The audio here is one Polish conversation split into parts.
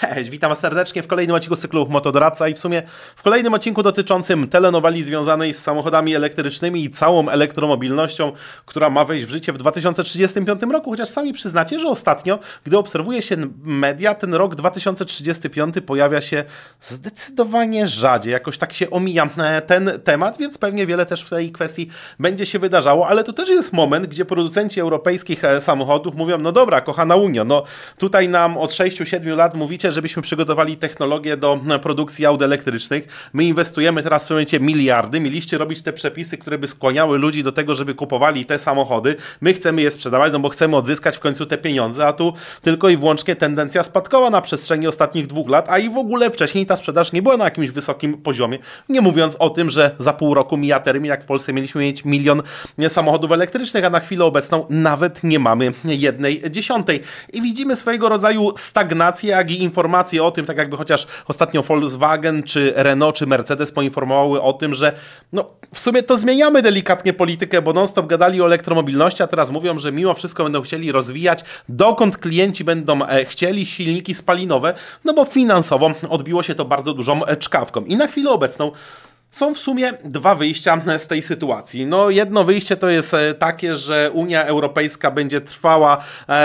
Cześć, witam serdecznie w kolejnym odcinku cyklu Motodoradca i w sumie w kolejnym odcinku dotyczącym telenowali związanej z samochodami elektrycznymi i całą elektromobilnością, która ma wejść w życie w 2035 roku, chociaż sami przyznacie, że ostatnio, gdy obserwuje się media, ten rok 2035 pojawia się zdecydowanie rzadziej. Jakoś tak się omija e, ten temat, więc pewnie wiele też w tej kwestii będzie się wydarzało, ale to też jest moment, gdzie producenci europejskich e, samochodów mówią, no dobra, kochana Unio, no tutaj nam od 6-7 lat mówicie, myślę, żebyśmy przygotowali technologię do e, produkcji aut elektrycznych. My inwestujemy teraz w tym momencie miliardy. Mieliście robić te przepisy, które by skłaniały ludzi do tego, żeby kupowali te samochody. My chcemy je sprzedawać, no bo chcemy odzyskać w końcu te pieniądze, a tu tylko i wyłącznie tendencja spadkowa na przestrzeni ostatnich dwóch lat, a i w ogóle wcześniej ta sprzedaż nie była na jakimś wysokim poziomie. Nie mówiąc o tym, że za pół roku mija termin, jak w Polsce mieliśmy mieć milion samochodów elektrycznych, a na chwilę obecną nawet nie mamy jednej dziesiątej. I widzimy swojego rodzaju stagnację, jak i informację informacje o tym, tak jakby chociaż ostatnio Volkswagen, czy Renault, czy Mercedes poinformowały o tym, że no, w sumie to zmieniamy delikatnie politykę, bo non-stop gadali o elektromobilności, a teraz mówią, że mimo wszystko będą chcieli rozwijać, dokąd klienci będą e, chcieli silniki spalinowe, no bo finansowo odbiło się to bardzo dużą e, czkawką. I na chwilę obecną są w sumie dwa wyjścia z tej sytuacji. No, jedno wyjście to jest e, takie, że Unia Europejska będzie trwała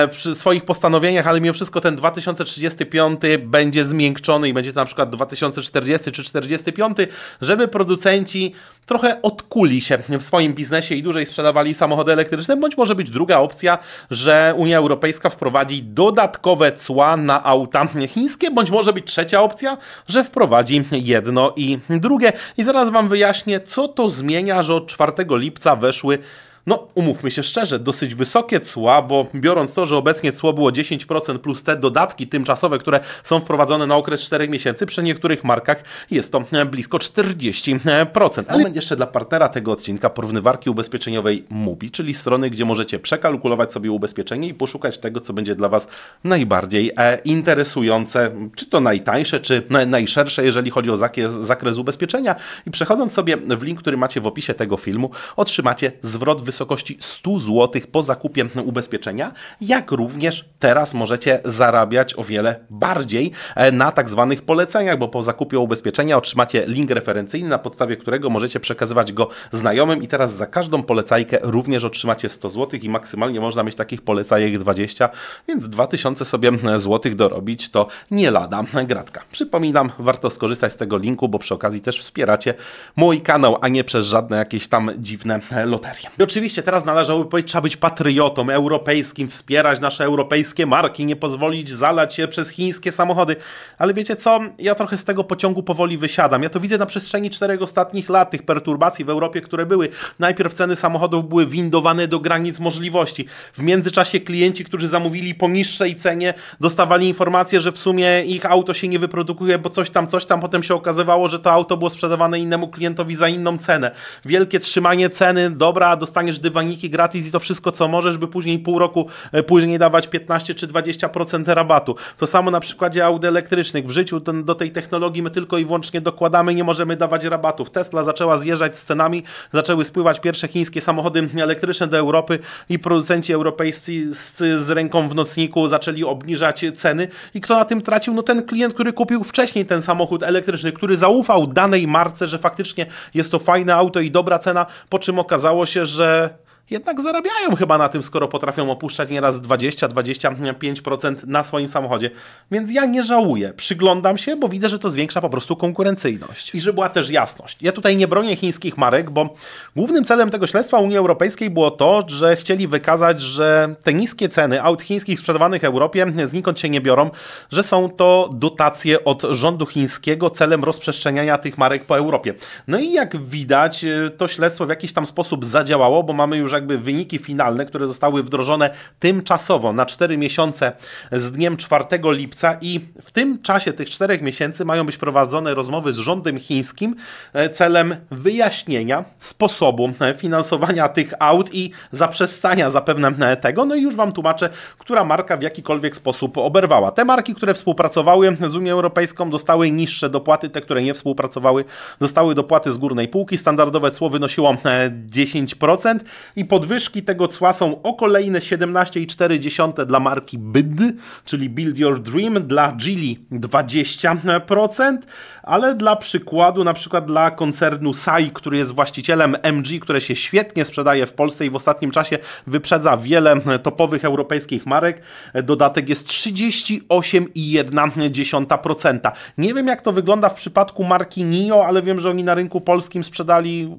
przy e, swoich postanowieniach, ale mimo wszystko ten 2035 będzie zmiękczony i będzie to na przykład 2040 czy 45, żeby producenci trochę odkuli się w swoim biznesie i dłużej sprzedawali samochody elektryczne, bądź może być druga opcja, że Unia Europejska wprowadzi dodatkowe cła na auta chińskie, bądź może być trzecia opcja, że wprowadzi jedno i drugie. I zaraz Wam wyjaśnię, co to zmienia, że od 4 lipca weszły no umówmy się szczerze, dosyć wysokie cła, bo biorąc to, że obecnie cło było 10% plus te dodatki tymczasowe, które są wprowadzone na okres 4 miesięcy, przy niektórych markach jest to e, blisko 40%. E, Ale... Moment jeszcze dla partnera tego odcinka, porównywarki ubezpieczeniowej MUBI, czyli strony, gdzie możecie przekalkulować sobie ubezpieczenie i poszukać tego, co będzie dla Was najbardziej e, interesujące, czy to najtańsze, czy najszersze, jeżeli chodzi o zakres ubezpieczenia. I przechodząc sobie w link, który macie w opisie tego filmu, otrzymacie zwrot wysokości wysokości 100 zł po zakupie ubezpieczenia, jak również teraz możecie zarabiać o wiele bardziej e, na tak zwanych poleceniach, bo po zakupie ubezpieczenia otrzymacie link referencyjny, na podstawie którego możecie przekazywać go znajomym i teraz za każdą polecajkę również otrzymacie 100 zł i maksymalnie można mieć takich polecajek 20, więc 2000 sobie złotych dorobić to nie lada gratka. Przypominam, warto skorzystać z tego linku, bo przy okazji też wspieracie mój kanał, a nie przez żadne jakieś tam dziwne e, loterie. I oczywiście oczywiście teraz należałoby powiedzieć, trzeba być patriotą europejskim, wspierać nasze europejskie marki, nie pozwolić zalać się przez chińskie samochody. Ale wiecie co? Ja trochę z tego pociągu powoli wysiadam. Ja to widzę na przestrzeni czterech ostatnich lat, tych perturbacji w Europie, które były. Najpierw ceny samochodów były windowane do granic możliwości. W międzyczasie klienci, którzy zamówili po niższej cenie, dostawali informację, że w sumie ich auto się nie wyprodukuje, bo coś tam, coś tam. Potem się okazywało, że to auto było sprzedawane innemu klientowi za inną cenę. Wielkie trzymanie ceny, dobra, dostaniesz dostaniesz dywaniki gratis i to wszystko, co możesz, by później pół roku e, później dawać 15 czy 20% rabatu. To samo na przykładzie aut elektrycznych. W życiu ten, do tej technologii my tylko i wyłącznie dokładamy, nie możemy dawać rabatów. Tesla zaczęła zjeżdżać z cenami, zaczęły spływać pierwsze chińskie samochody elektryczne do Europy i producenci europejscy z, z ręką w nocniku zaczęli obniżać ceny. I kto na tym tracił? No ten klient, który kupił wcześniej ten samochód elektryczny, który zaufał danej marce, że faktycznie jest to fajne auto i dobra cena, po czym okazało się, że jednak zarabiają chyba na tym, skoro potrafią opuszczać nieraz 20-25% na swoim samochodzie. Więc ja nie żałuję. Przyglądam się, bo widzę, że to zwiększa po prostu konkurencyjność. I że była też jasność. Ja tutaj nie bronię chińskich marek, bo głównym celem tego śledztwa Unii Europejskiej było to, że chcieli wykazać, że te niskie ceny aut chińskich sprzedawanych Europie znikąd się nie biorą, że są to dotacje od rządu chińskiego celem rozprzestrzeniania tych marek po Europie. No i jak widać, to śledztwo w jakiś tam sposób zadziałało, bo mamy już jakby wyniki finalne, które zostały wdrożone tymczasowo na 4 miesiące z dniem 4 lipca i w tym czasie tych 4 miesięcy mają być prowadzone rozmowy z rządem chińskim e, celem wyjaśnienia sposobu e, finansowania tych aut i zaprzestania zapewne e, tego. No i już Wam tłumaczę, która marka w jakikolwiek sposób oberwała. Te marki, które współpracowały z Unią Europejską dostały niższe dopłaty, te, które nie współpracowały dostały dopłaty z górnej półki. Standardowe cło wynosiło 10% i i podwyżki tego cła są o kolejne 17,4 dla marki BID, czyli Build Your Dream, dla Gili 20%, ale dla przykładu, na przykład dla koncernu SAI, który jest właścicielem MG, które się świetnie sprzedaje w Polsce i w ostatnim czasie wyprzedza wiele topowych europejskich marek, dodatek jest 38,1%. Nie wiem jak to wygląda w przypadku marki NIO, ale wiem, że oni na rynku polskim sprzedali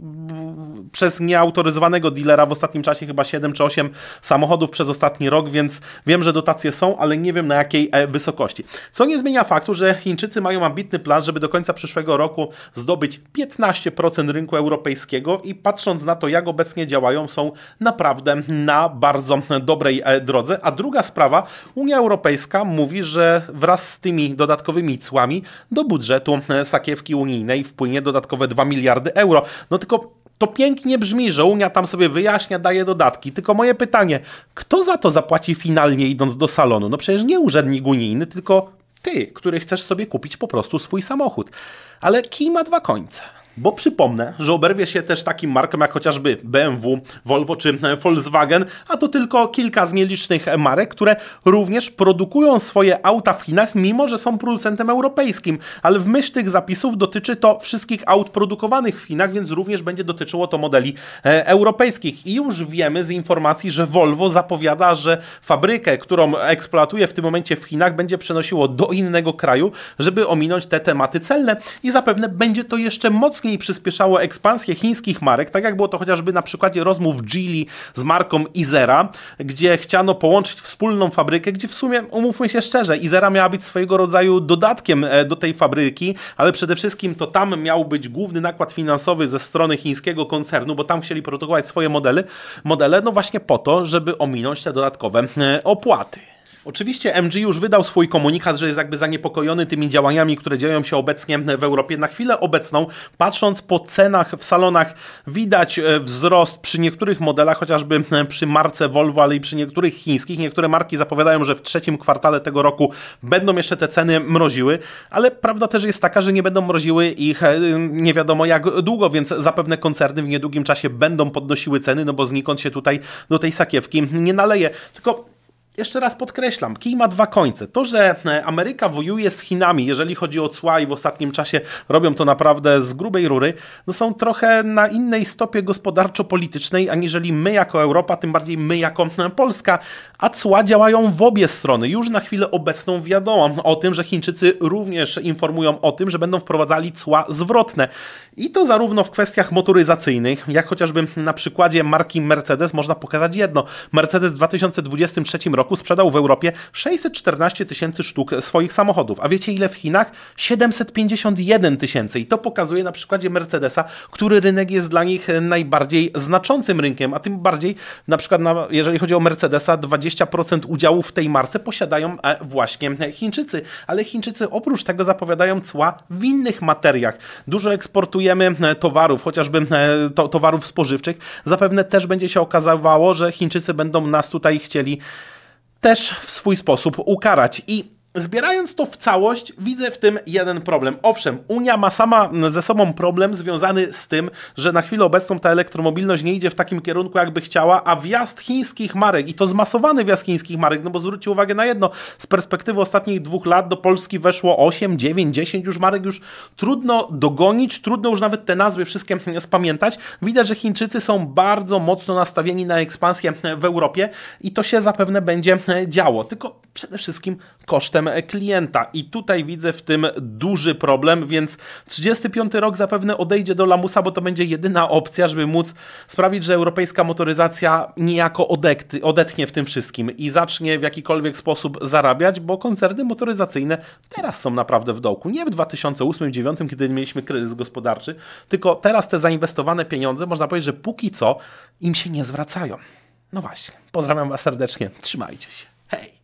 przez nieautoryzowanego dealera w ostatnim czasie chyba 7 czy 8 samochodów przez ostatni rok, więc wiem, że dotacje są, ale nie wiem na jakiej e, wysokości. Co nie zmienia faktu, że Chińczycy mają ambitny plan, żeby do końca przyszłego roku zdobyć 15% rynku europejskiego i patrząc na to, jak obecnie działają, są naprawdę na bardzo dobrej e, drodze. A druga sprawa, Unia Europejska mówi, że wraz z tymi dodatkowymi cłami do budżetu e, sakiewki unijnej wpłynie dodatkowe 2 miliardy euro. No tylko to pięknie brzmi, że Unia tam sobie wyjaśnia, daje dodatki. Tylko moje pytanie, kto za to zapłaci finalnie idąc do salonu? No przecież nie urzędnik unijny, tylko ty, który chcesz sobie kupić po prostu swój samochód. Ale kij ma dwa końce. Bo przypomnę, że oberwie się też takim markom jak chociażby BMW, Volvo czy Volkswagen, a to tylko kilka z nielicznych marek, które również produkują swoje auta w Chinach, mimo że są producentem europejskim. Ale w myśl tych zapisów dotyczy to wszystkich aut produkowanych w Chinach, więc również będzie dotyczyło to modeli e, europejskich. I już wiemy z informacji, że Volvo zapowiada, że fabrykę, którą eksploatuje w tym momencie w Chinach, będzie przenosiło do innego kraju, żeby ominąć te tematy celne i zapewne będzie to jeszcze mocniej i przyspieszało ekspansję chińskich marek, tak jak było to chociażby na przykładzie rozmów Geely z marką Izera, gdzie chciano połączyć wspólną fabrykę, gdzie w sumie, umówmy się szczerze, Izera miała być swojego rodzaju dodatkiem e, do tej fabryki, ale przede wszystkim to tam miał być główny nakład finansowy ze strony chińskiego koncernu, bo tam chcieli produkować swoje modele, modele no właśnie po to, żeby ominąć te dodatkowe e, opłaty. Oczywiście MG już wydał swój komunikat, że jest jakby zaniepokojony tymi działaniami, które dzieją się obecnie w Europie. Na chwilę obecną, patrząc po cenach w salonach, widać e, wzrost przy niektórych modelach, chociażby e, przy marce Volvo, ale i przy niektórych chińskich. Niektóre marki zapowiadają, że w trzecim kwartale tego roku będą jeszcze te ceny mroziły, ale prawda też jest taka, że nie będą mroziły ich e, nie wiadomo jak długo, więc zapewne koncerny w niedługim czasie będą podnosiły ceny, no bo znikąd się tutaj do tej sakiewki nie naleje. Tylko jeszcze raz podkreślam, kij ma dwa końce. To, że e, Ameryka wojuje z Chinami, jeżeli chodzi o cła i w ostatnim czasie robią to naprawdę z grubej rury, no są trochę na innej stopie gospodarczo-politycznej, aniżeli my jako Europa, tym bardziej my jako e, Polska, a cła działają w obie strony. Już na chwilę obecną wiadomo o tym, że Chińczycy również informują o tym, że będą wprowadzali cła zwrotne. I to zarówno w kwestiach motoryzacyjnych, jak chociażby na przykładzie marki Mercedes można pokazać jedno. Mercedes w 2023 roku roku sprzedał w Europie 614 tysięcy sztuk swoich samochodów. A wiecie ile w Chinach? 751 tysięcy. I to pokazuje na przykładzie Mercedesa, który rynek jest dla nich najbardziej znaczącym rynkiem, a tym bardziej na przykład na, jeżeli chodzi o Mercedesa 20% udziału w tej marce posiadają e, właśnie Chińczycy. Ale Chińczycy oprócz tego zapowiadają cła w innych materiach. Dużo eksportujemy e, towarów, chociażby e, to, towarów spożywczych. Zapewne też będzie się okazywało, że Chińczycy będą nas tutaj chcieli też w swój sposób ukarać. I Zbierając to w całość, widzę w tym jeden problem. Owszem, Unia ma sama ze sobą problem związany z tym, że na chwilę obecną ta elektromobilność nie idzie w takim kierunku, jakby chciała, a wjazd chińskich marek, i to zmasowany wjazd chińskich marek, no bo zwróćcie uwagę na jedno, z perspektywy ostatnich dwóch lat do Polski weszło 8, 9, 10 już marek, już trudno dogonić, trudno już nawet te nazwy wszystkie spamiętać. Widać, że Chińczycy są bardzo mocno nastawieni na ekspansję w Europie i to się zapewne będzie działo, tylko przede wszystkim kosztem klienta. I tutaj widzę w tym duży problem, więc 35 rok zapewne odejdzie do lamusa, bo to będzie jedyna opcja, żeby móc sprawić, że europejska motoryzacja niejako odekty, odetchnie w tym wszystkim i zacznie w jakikolwiek sposób zarabiać, bo koncerny motoryzacyjne teraz są naprawdę w dołku. Nie w 2008-2009, kiedy mieliśmy kryzys gospodarczy, tylko teraz te zainwestowane pieniądze, można powiedzieć, że póki co im się nie zwracają. No właśnie. Pozdrawiam Was serdecznie. Trzymajcie się. Hej!